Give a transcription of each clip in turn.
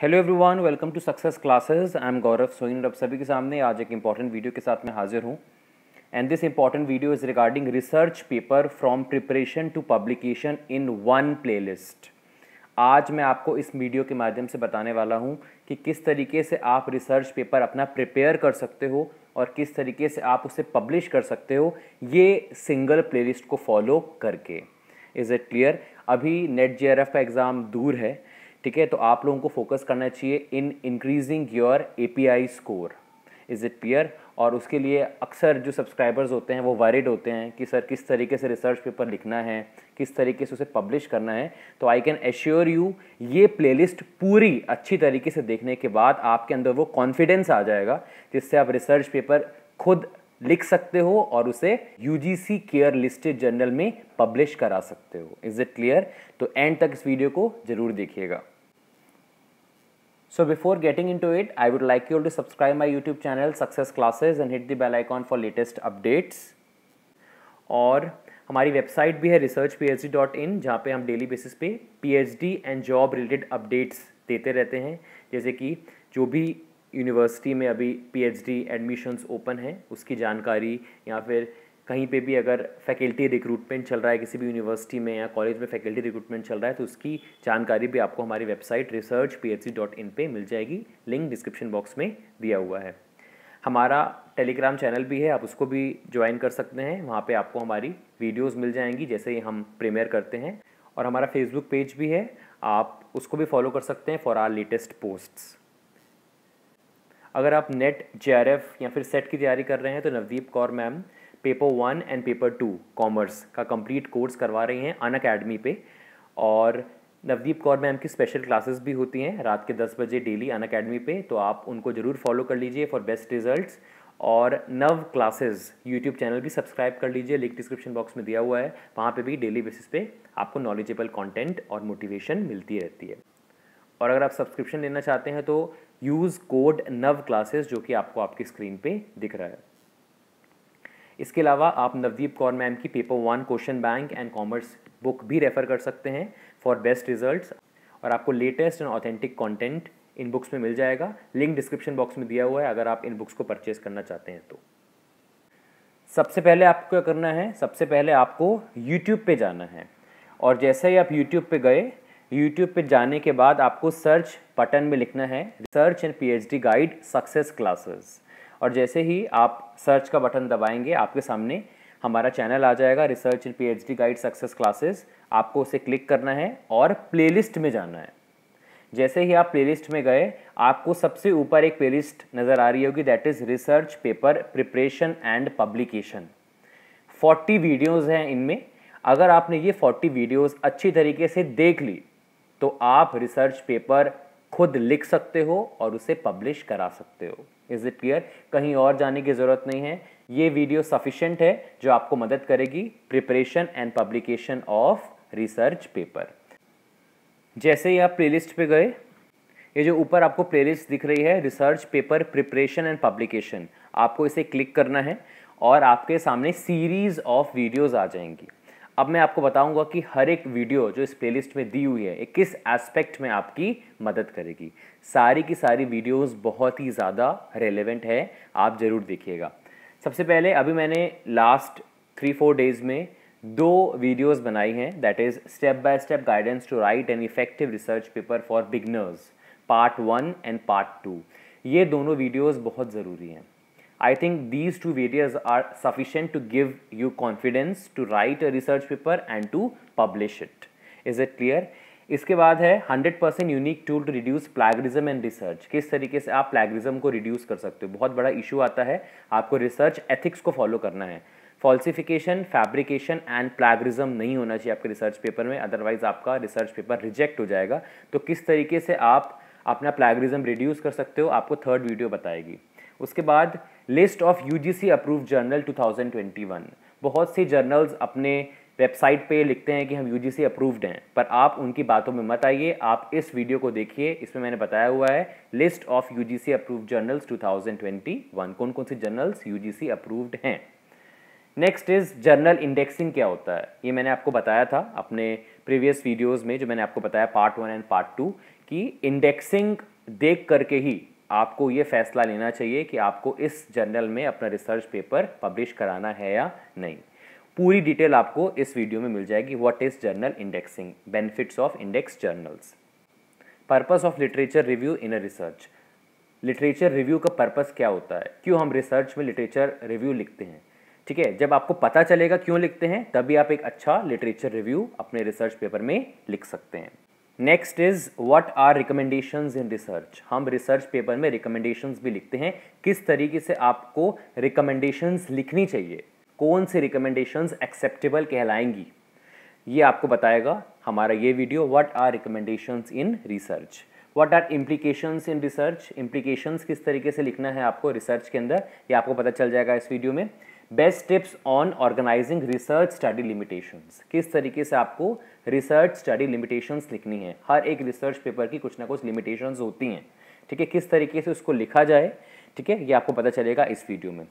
Hello everyone welcome to success classes I am Gaurav Soin अब सभी के सामने आज एक इम्पॉर्टेंट वीडियो के साथ मैं हाजिर हूँ and this important video is regarding research paper from preparation to publication in one playlist आज मैं आपको इस वीडियो के माध्यम से बताने वाला हूँ कि किस तरीके से आप रिसर्च पेपर अपना प्रिपेयर कर सकते हो और किस तरीके से आप उसे पब्लिश कर सकते हो ये सिंगल प्लेलिस्ट को फॉलो करके इज़ इट क्लियर अभी नेट जे का एग्ज़ाम दूर है ठीक है तो आप लोगों को फोकस करना चाहिए in increasing your a score is it peer और उसके लिए अक्सर जो सब्सक्राइबर्स होते हैं वो वरिड होते हैं कि सर किस तरीके से रिसर्च पेपर लिखना है किस तरीके से उसे पब्लिश करना है तो आई कैन एश्योर यू ये प्लेलिस्ट पूरी अच्छी तरीके से देखने के बाद आपके अंदर वो कॉन्फिडेंस आ जाएगा जिससे आप रिसर्च पेपर खुद लिख सकते हो और उसे U G C care listed journal में पब्लिश करा सकते हो इज़ इट क्लियर तो एंड तक इस वीडियो को ज़रूर देखिएगा So before getting into it, I would like you all to subscribe my YouTube channel Success Classes and hit the bell icon for latest updates. और हमारी वेबसाइट भी है research P H D dot in जहाँ पर हम daily basis पे P H D and job related updates देते रहते हैं जैसे कि जो भी यूनिवर्सिटी में अभी P H D admissions open हैं उसकी जानकारी या फिर कहीं पे भी अगर फैकल्टी रिक्रूटमेंट चल रहा है किसी भी यूनिवर्सिटी में या कॉलेज में फैकल्टी रिक्रूटमेंट चल रहा है तो उसकी जानकारी भी आपको हमारी website research P H C dot in पर मिल जाएगी लिंक डिस्क्रिप्शन बॉक्स में दिया हुआ है हमारा टेलीग्राम चैनल भी है आप उसको भी ज्वाइन कर सकते हैं वहाँ पे आपको हमारी वीडियोस मिल जाएंगी जैसे हम प्रीमियर करते हैं और हमारा फेसबुक पेज भी है आप उसको भी फॉलो कर सकते हैं फॉर आर लेटेस्ट पोस्ट्स अगर आप नेट जे या फिर सेट की तैयारी कर रहे हैं तो Navdeep Kaur ma'am paper one and paper two commerce का कंप्लीट कोर्स करवा रही हैं अन अकेडमी पे और नवदीप कौर मैम की स्पेशल क्लासेस भी होती हैं रात के दस बजे डेली अन अकेडमी पे तो आप उनको ज़रूर फॉलो कर लीजिए फॉर बेस्ट रिजल्ट और नव क्लासेस यूट्यूब चैनल भी सब्सक्राइब कर लीजिए लिंक डिस्क्रिप्शन बॉक्स में दिया हुआ है वहाँ पे भी डेली बेसिस पे आपको नॉलेजेबल कंटेंट और मोटिवेशन मिलती रहती है और अगर आप सब्सक्रिप्शन लेना चाहते हैं तो यूज़ कोड नव क्लासेस जो कि आपको आपकी स्क्रीन पे दिख रहा है इसके अलावा आप नवदीप कौर मैम की paper one question bank and commerce book भी रेफ़र कर सकते हैं फॉर बेस्ट रिजल्ट और आपको latest and authentic content in books में मिल जाएगा लिंक डिस्क्रिप्शन बॉक्स में दिया हुआ है अगर आप इन बुक्स को परचेज करना चाहते हैं तो सबसे पहले आपको क्या करना है सबसे पहले आपको यूट्यूब पे जाना है और जैसे ही आप यूट्यूब पे गए यूट्यूब पे जाने के बाद आपको सर्च बटन में लिखना है search and PhD guide success classes और जैसे ही आप सर्च का बटन दबाएंगे आपके सामने हमारा चैनल आ जाएगा research in PhD guide success classes आपको उसे क्लिक करना है और प्लेलिस्ट में जाना है जैसे ही आप प्लेलिस्ट में गए आपको सबसे ऊपर एक प्लेलिस्ट नज़र आ रही होगी that is research paper preparation and publication 40 videos हैं इनमें अगर आपने ये 40 वीडियोस अच्छी तरीके से देख ली तो आप रिसर्च पेपर खुद लिख सकते हो और उसे पब्लिश करा सकते हो इज़ इट क्लियर कहीं और जाने की ज़रूरत नहीं है ये वीडियो सफिशेंट है जो आपको मदद करेगी preparation and publication of research paper जैसे ही आप प्लेलिस्ट पे गए ये जो ऊपर आपको प्लेलिस्ट दिख रही है research paper preparation and publication आपको इसे क्लिक करना है और आपके सामने सीरीज़ ऑफ वीडियोज़ आ जाएंगी अब मैं आपको बताऊंगा कि हर एक वीडियो जो इस प्लेलिस्ट में दी हुई है किस एस्पेक्ट में आपकी मदद करेगी सारी की सारी वीडियोस बहुत ही ज़्यादा रेलेवेंट है आप ज़रूर देखिएगा सबसे पहले अभी मैंने लास्ट थ्री फोर डेज़ में दो वीडियोस बनाई हैं that is step by step guidance to write an effective research paper for beginners part one and part two ये दोनों वीडियोज़ बहुत ज़रूरी हैं I think these two variables are sufficient to give you confidence to write a research paper and to publish it. Is it clear? इसके बाद है 100% percent unique tool to reduce plagiarism and research किस तरीके से आप plagiarism को reduce कर सकते हो बहुत बड़ा इशू आता है आपको रिसर्च एथिक्स को फॉलो करना है फॉल्सिफिकेशन फैब्रिकेशन एंड प्लैगरिज्म नहीं होना चाहिए आपके रिसर्च पेपर में अदरवाइज आपका रिसर्च पेपर रिजेक्ट हो जाएगा तो किस तरीके से आप अपना प्लैगरिज्म रिड्यूस कर सकते हो आपको थर्ड वीडियो बताएगी उसके बाद list of U G C approve journal two thousand twenty one बहुत से जर्नल्स अपने वेबसाइट पे लिखते हैं कि हम यू जी सी अप्रूव्ड हैं पर आप उनकी बातों में मत आइए आप इस वीडियो को देखिए इसमें मैंने बताया हुआ है list of U G C approve journals two thousand twenty one कौन कौन से journals U G C approved हैं नेक्स्ट इज जर्नल इंडेक्सिंग क्या होता है ये मैंने आपको बताया था अपने प्रीवियस वीडियोज में जो मैंने आपको बताया part one and part two कि इंडेक्सिंग देख करके ही आपको ये फैसला लेना चाहिए कि आपको इस जर्नल में अपना रिसर्च पेपर पब्लिश कराना है या नहीं पूरी डिटेल आपको इस वीडियो में मिल जाएगी what is journal indexing benefits of index journals purpose of literature review in a research literature review का पर्पस क्या होता है क्यों हम रिसर्च में लिटरेचर रिव्यू लिखते हैं ठीक है जब आपको पता चलेगा क्यों लिखते हैं तभी आप एक अच्छा लिटरेचर रिव्यू अपने रिसर्च पेपर में लिख सकते हैं next is what are recommendations in research हम रिसर्च पेपर में रिकमेंडेशंस भी लिखते हैं किस तरीके से आपको रिकमेंडेशंस लिखनी चाहिए कौन सी रिकमेंडेशंस एक्सेप्टेबल कहलाएंगी ये आपको बताएगा हमारा ये video what are recommendations in research what are implications in research implications किस तरीके से लिखना है आपको रिसर्च के अंदर ये आपको पता चल जाएगा इस वीडियो में best tips on organizing research study limitations किस तरीके से आपको रिसर्च स्टडी लिमिटेशंस लिखनी है हर एक रिसर्च पेपर की कुछ ना कुछ लिमिटेशंस होती हैं ठीक है किस तरीके से उसको लिखा जाए ठीक है ये आपको पता चलेगा इस वीडियो में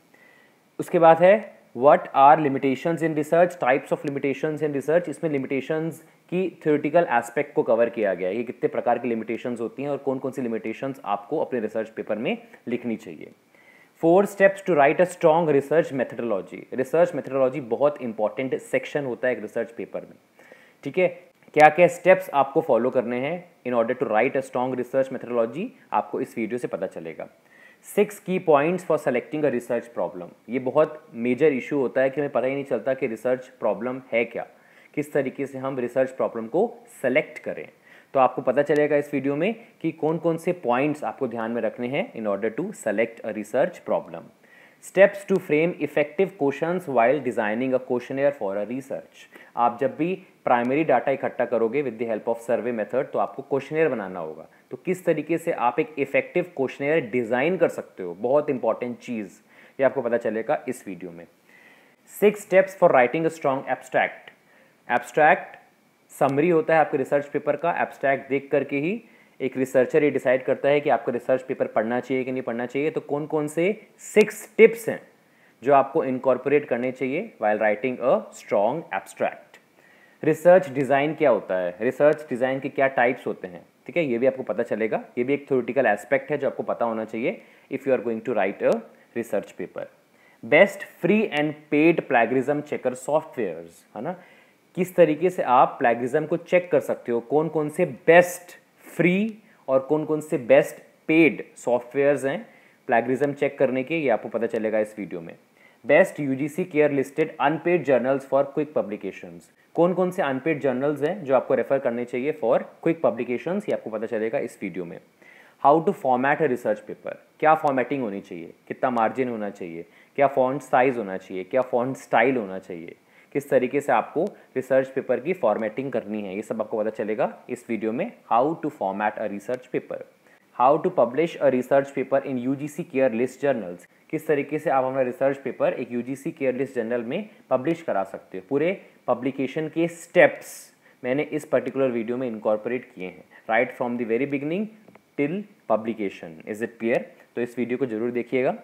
उसके बाद है what are limitations in research types of limitations in research इसमें लिमिटेशंस की थ्योरेटिकल एस्पेक्ट को कवर किया गया है ये कितने प्रकार की लिमिटेशंस होती हैं और कौन कौन सी लिमिटेशंस आपको अपने रिसर्च पेपर में लिखनी चाहिए four steps to write a strong research methodology research methodology बहुत इंपॉर्टेंट सेक्शन होता है एक रिसर्च पेपर में ठीक है क्या क्या स्टेप्स आपको फॉलो करने हैं in order to write a strong research methodology आपको इस वीडियो से पता चलेगा six key points for selecting a research problem ये बहुत मेजर इशू होता है कि हमें पता ही नहीं चलता कि रिसर्च प्रॉब्लम है क्या किस तरीके से हम रिसर्च प्रॉब्लम को सेलेक्ट करें तो आपको पता चलेगा इस वीडियो में कि कौन कौन से पॉइंट्स आपको ध्यान में रखने हैं in order to select a research problem steps to frame effective question while designing a question for a research आप जब भी प्राइमरी डाटा इकट्ठा करोगे with the help of survey method तो आपको क्वेश्चन बनाना होगा तो किस तरीके से आप एक इफेक्टिव क्वेश्चन डिज़ाइन कर सकते हो बहुत इंपॉर्टेंट चीज़ ये आपको पता चलेगा इस वीडियो में six steps for writing a strong abstract abstract summary होता है आपके रिसर्च पेपर का एब्स्ट्रैक्ट देख करके ही एक रिसर्चर ये डिसाइड करता है कि आपको रिसर्च पेपर पढ़ना चाहिए कि नहीं पढ़ना चाहिए तो कौन कौन से सिक्स टिप्स हैं जो आपको इनकॉर्पोरेट करने चाहिए while writing a strong abstract research design क्या होता है रिसर्च डिज़ाइन के क्या टाइप्स होते हैं ठीक है ये भी आपको पता चलेगा ये भी एक थोरिटिकल एस्पेक्ट है जो आपको पता होना चाहिए if you are going to write a research paper best free and paid plagiarism checker software है ना किस तरीके से आप प्लेगिज्म को चेक कर सकते हो कौन कौन से बेस्ट फ्री और कौन कौन से बेस्ट पेड सॉफ्टवेयर्स हैं प्लेगरिज्म चेक करने के ये आपको पता चलेगा इस वीडियो में best UGC care listed unpaid journals for quick publications कौन कौन से अनपेड जर्नल्स हैं जो आपको रेफर करने चाहिए फॉर क्विक पब्लिकेशंस ये आपको पता चलेगा इस वीडियो में how to format a research paper क्या फॉर्मेटिंग होनी चाहिए कितना मार्जिन होना चाहिए क्या फॉन्ट साइज होना चाहिए क्या फॉन्ट स्टाइल होना चाहिए किस तरीके से आपको रिसर्च पेपर की फॉर्मेटिंग करनी है ये सब आपको पता चलेगा इस वीडियो में how to format a research paper how to publish a research paper in U G C care list journals किस तरीके से आप अपना रिसर्च पेपर एक U G C care list journal में पब्लिश करा सकते हो पूरे पब्लिकेशन के स्टेप्स मैंने इस पर्टिकुलर वीडियो में इनकॉर्पोरेट किए हैं right from the very beginning till publication is it clear तो इस वीडियो को जरूर देखिएगा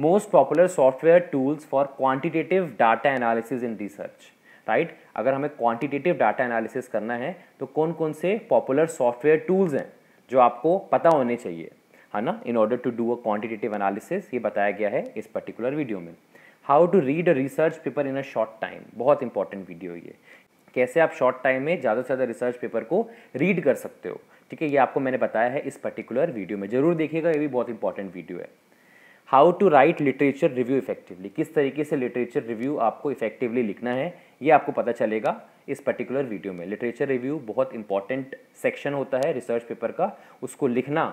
most popular software tools for quantitative data analysis in research right अगर हमें क्वांटिटेटिव डाटा एनालिसिस करना है तो कौन कौन से पॉपुलर सॉफ्टवेयर टूल्स हैं जो आपको पता होने चाहिए है ना in order to do a quantitative analysis ये बताया गया है इस पर्टिकुलर वीडियो में how to read a research paper in a short time बहुत इंपॉर्टेंट वीडियो ये कैसे आप शॉर्ट टाइम में ज़्यादा से ज़्यादा रिसर्च पेपर को रीड कर सकते हो ठीक है ये आपको मैंने बताया है इस पर्टिकुलर वीडियो में ज़रूर देखिएगा ये भी बहुत इंपॉर्टेंट वीडियो है how to write literature review effectively किस तरीके से लिटरेचर रिव्यू आपको इफेक्टिवली लिखना है ये आपको पता चलेगा इस पर्टिकुलर वीडियो में लिटरेचर रिव्यू बहुत इंपॉर्टेंट सेक्शन होता है रिसर्च पेपर का उसको लिखना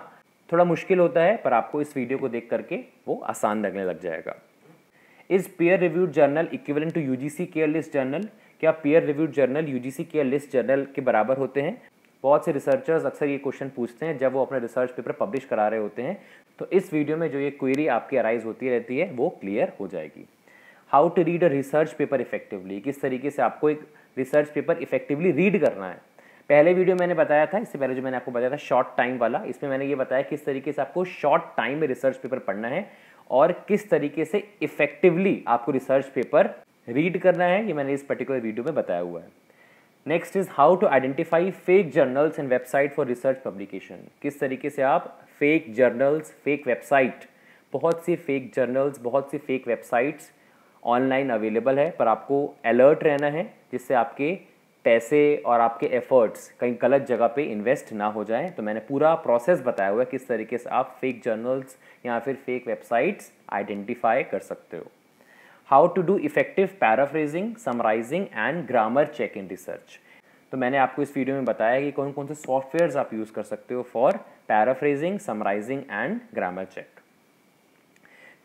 थोड़ा मुश्किल होता है पर आपको इस वीडियो को देख करके वो आसान लगने लग जाएगा is peer reviewed journal equivalent to UGC care list journal क्या peer reviewed journal UGC care list journal के बराबर होते हैं बहुत से रिसर्चर्स अक्सर ये क्वेश्चन पूछते हैं जब वो अपने रिसर्च पेपर पब्लिश करा रहे होते हैं तो इस वीडियो में जो ये क्वेरी आपकी अराइज होती रहती है वो क्लियर हो जाएगी how to read a research paper effectively किस तरीके से आपको एक रिसर्च पेपर इफेक्टिवली रीड करना है पहले वीडियो मैंने बताया था इससे पहले जो मैंने आपको बताया था शॉर्ट टाइम वाला इसमें मैंने ये बताया किस तरीके से आपको शॉर्ट टाइम में रिसर्च पेपर पढ़ना है और किस तरीके से इफेक्टिवली आपको रिसर्च पेपर रीड करना है ये मैंने इस पर्टिकुलर वीडियो में बताया हुआ है next is how to identify fake journals and website for research publication किस तरीके से आप फेक जर्नल्स फेक वेबसाइट बहुत सी फेक जर्नल्स बहुत सी फेक वेबसाइट्स ऑनलाइन अवेलेबल है पर आपको अलर्ट रहना है जिससे आपके पैसे और आपके एफर्ट्स कहीं गलत जगह पे इन्वेस्ट ना हो जाएं तो मैंने पूरा प्रोसेस बताया हुआ है किस तरीके से आप फेक जर्नल्स या फिर फेक वेबसाइट्स आइडेंटिफाई कर सकते हो how to do effective paraphrasing summarizing and grammar check in research तो मैंने आपको इस वीडियो में बताया कि कौन कौन से सॉफ्टवेयर आप यूज़ कर सकते हो for paraphrasing summarizing and grammar check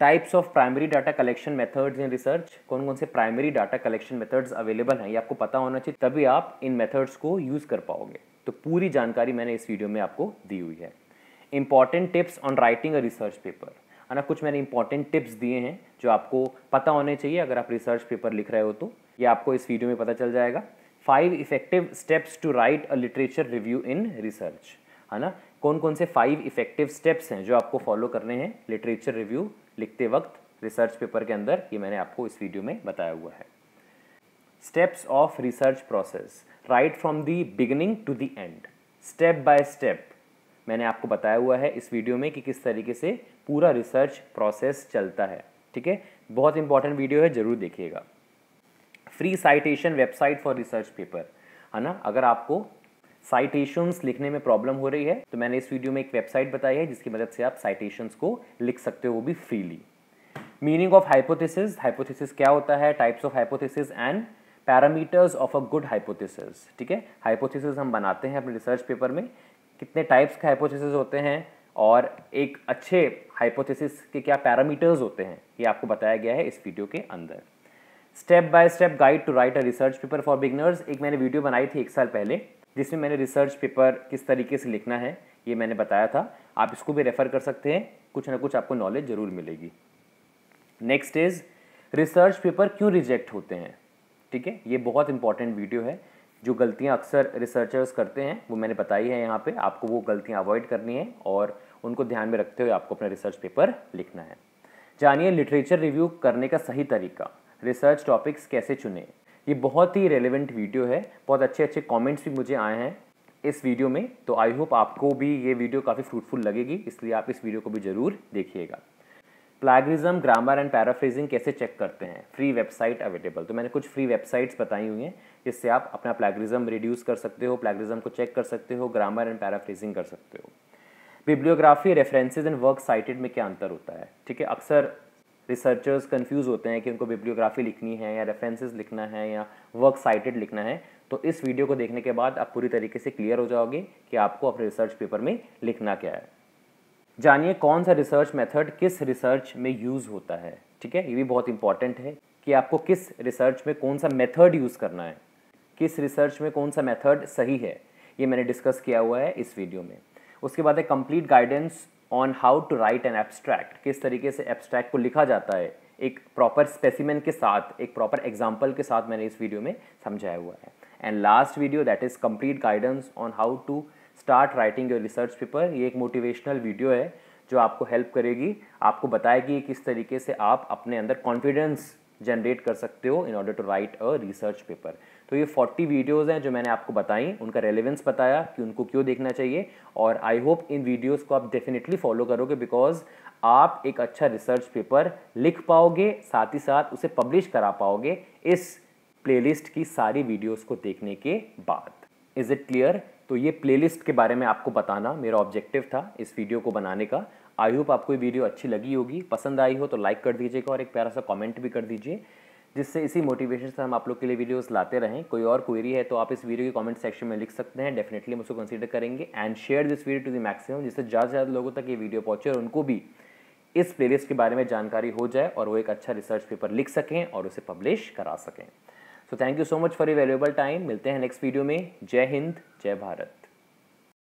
types of primary data collection methods in research कौन कौन से primary data collection methods available हैं ये आपको पता होना चाहिए तभी आप इन मेथड्स को यूज़ कर पाओगे तो पूरी जानकारी मैंने इस वीडियो में आपको दी हुई है important tips on writing a research paper है ना कुछ मैंने इंपॉर्टेंट टिप्स दिए हैं जो आपको पता होने चाहिए अगर आप रिसर्च पेपर लिख रहे हो तो ये आपको इस वीडियो में पता चल जाएगा five effective steps to write a literature review in research है ना कौन कौन से फाइव इफेक्टिव स्टेप्स हैं जो आपको फॉलो करने हैं लिटरेचर रिव्यू लिखते वक्त रिसर्च पेपर के अंदर ये मैंने आपको इस वीडियो में बताया हुआ है steps of research process right from the beginning to the end step by step मैंने आपको बताया हुआ है इस वीडियो में कि किस तरीके से पूरा रिसर्च प्रोसेस चलता है ठीक है बहुत इंपॉर्टेंट वीडियो है ज़रूर देखिएगा free citation website for research paper है ना अगर आपको साइटेशंस लिखने में प्रॉब्लम हो रही है तो मैंने इस वीडियो में एक वेबसाइट बताई है जिसकी मदद से आप साइटेशंस को लिख सकते हो वो भी freely meaning of hypothesis hypothesis क्या होता है types of hypothesis and parameters of a good hypothesis ठीक है हाइपोथेसिस हम बनाते हैं अपने रिसर्च पेपर में कितने टाइप्स के हाइपोथेसिस होते हैं और एक अच्छे हाइपोथेसिस के क्या पैरामीटर्स होते हैं ये आपको बताया गया है इस वीडियो के अंदर step by step guide to write a research paper for beginners एक मैंने वीडियो बनाई थी एक साल पहले जिसमें मैंने रिसर्च पेपर किस तरीके से लिखना है ये मैंने बताया था आप इसको भी रेफ़र कर सकते हैं कुछ ना कुछ आपको नॉलेज ज़रूर मिलेगी नेक्स्ट इज़ रिसर्च पेपर क्यों रिजेक्ट होते हैं ठीक है ये बहुत इंपॉर्टेंट वीडियो है जो गलतियाँ अक्सर रिसर्चर्स करते हैं वो मैंने बताई है यहाँ पे आपको वो गलतियाँ अवॉइड करनी है और उनको ध्यान में रखते हुए आपको अपना रिसर्च पेपर लिखना है जानिए लिटरेचर रिव्यू करने का सही तरीका रिसर्च टॉपिक्स कैसे चुने ये बहुत ही रेलिवेंट वीडियो है बहुत अच्छे अच्छे कमेंट्स भी मुझे आए हैं इस वीडियो में तो आई होप आपको भी ये वीडियो काफ़ी फ्रूटफुल लगेगी इसलिए आप इस वीडियो को भी ज़रूर देखिएगा प्लागरिज्म ग्रामर एंड पैराफ्रेजिंग कैसे चेक करते हैं फ्री वेबसाइट अवेलेबल तो मैंने कुछ फ्री वेबसाइट्स बताई हुई हैं जिससे आप अपना प्लागरिज्म रिड्यूस कर सकते हो प्लागरिज्म को चेक कर सकते हो ग्रामर एंड पैराफ्रेजिंग कर सकते हो bibliography references and work cited में क्या अंतर होता है ठीक है अक्सर रिसर्चर्स कन्फ्यूज़ होते हैं कि उनको बिब्लियोग्राफी लिखनी है या रेफरेंसेज लिखना है या वर्क साइटेड लिखना है तो इस वीडियो को देखने के बाद आप पूरी तरीके से क्लियर हो जाओगे कि आपको अपने रिसर्च पेपर में लिखना क्या है जानिए कौन सा रिसर्च मेथड किस रिसर्च में यूज़ होता है ठीक है ये भी बहुत इंपॉर्टेंट है कि आपको किस रिसर्च में कौन सा मेथड यूज़ करना है किस रिसर्च में कौन सा मेथड सही है ये मैंने डिस्कस किया हुआ है इस वीडियो में उसके बाद है complete guidance on how to write an abstract किस तरीके से एब्स्ट्रैक्ट को लिखा जाता है एक प्रॉपर स्पेसिमेन के साथ एक प्रॉपर एग्जाम्पल के साथ मैंने इस वीडियो में समझाया हुआ है and last video that is complete guidance on how to start writing your research paper ये एक मोटिवेशनल वीडियो है जो आपको हेल्प करेगी आपको बताएगी किस तरीके से आप अपने अंदर कॉन्फिडेंस जनरेट कर सकते हो in order to write a research paper तो ये 40 वीडियोस हैं जो मैंने आपको बताई उनका रेलिवेंस बताया कि उनको क्यों देखना चाहिए और आई होप इन वीडियोस को आप डेफिनेटली फॉलो करोगे बिकॉज आप एक अच्छा रिसर्च पेपर लिख पाओगे साथ ही साथ उसे पब्लिश करा पाओगे इस प्लेलिस्ट की सारी वीडियोस को देखने के बाद इज़ इट क्लियर तो ये प्लेलिस्ट के बारे में आपको बताना मेरा ऑब्जेक्टिव था इस वीडियो को बनाने का आई होप आपको ये वीडियो अच्छी लगी होगी पसंद आई हो तो लाइक कर दीजिएगा और एक प्यारा सा कमेंट भी कर दीजिए जिससे इसी मोटिवेशन से हम आप लोग के लिए वीडियोस लाते रहें कोई और क्वेरी है तो आप इस वीडियो के कमेंट सेक्शन में लिख सकते हैं डेफिनेटली हम उसको कंसीडर करेंगे and share this video to the maximum जिससे ज़्यादा से ज़्यादा लोगों तक ये वीडियो पहुँचे और उनको भी इस प्लेलिस्ट के बारे में जानकारी हो जाए और वो एक अच्छा रिसर्च पेपर लिख सकें और उसे पब्लिश करा सकें so thank you so much for a valuable time मिलते हैं नेक्स्ट वीडियो में जय हिंद जय भारत